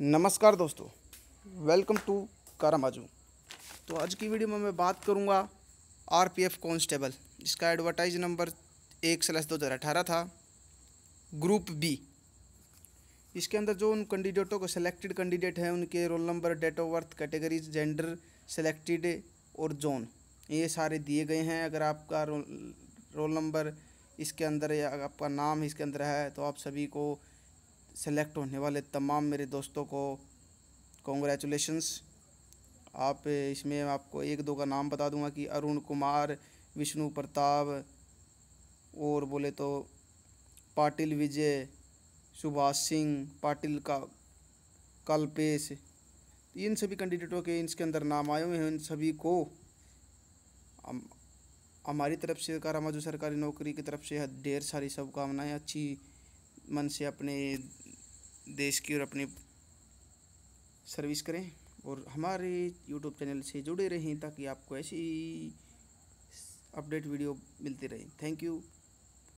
नमस्कार दोस्तों welcome to कारामाजू तो आज की वीडियो में मैं बात करूंगा आरपीएफ कांस्टेबल जिसका एडवर्टाइज नंबर एक सलस दो हज़ार अठारह था ग्रुप बी इसके अंदर जो उन कैंडिडेटों को सिलेक्टेड कैंडिडेट हैं उनके roll number date of birth categories gender selected और जोन ये सारे दिए गए हैं अगर आपका रोल रोल नंबर इसके अंदर या आपका नाम इसके अंदर है तो आप सभी को सेलेक्ट होने वाले तमाम मेरे दोस्तों को कॉन्ग्रेचुलेशंस आप इसमें आपको एक दो का नाम बता दूंगा कि अरुण कुमार विष्णु प्रताप और बोले तो पाटिल विजय सुभाष सिंह पाटिल का कल्पेश इन सभी कैंडिडेटों के इसके अंदर नाम आए हुए हैं इन सभी को हमारी तरफ से हमारी जो सरकारी नौकरी की तरफ से ढेर सारी शुभकामनाएँ अच्छी मन से अपने देश की और अपनी सर्विस करें और हमारे यूट्यूब चैनल से जुड़े रहें ताकि आपको ऐसी अपडेट वीडियो मिलती रहे थैंक यू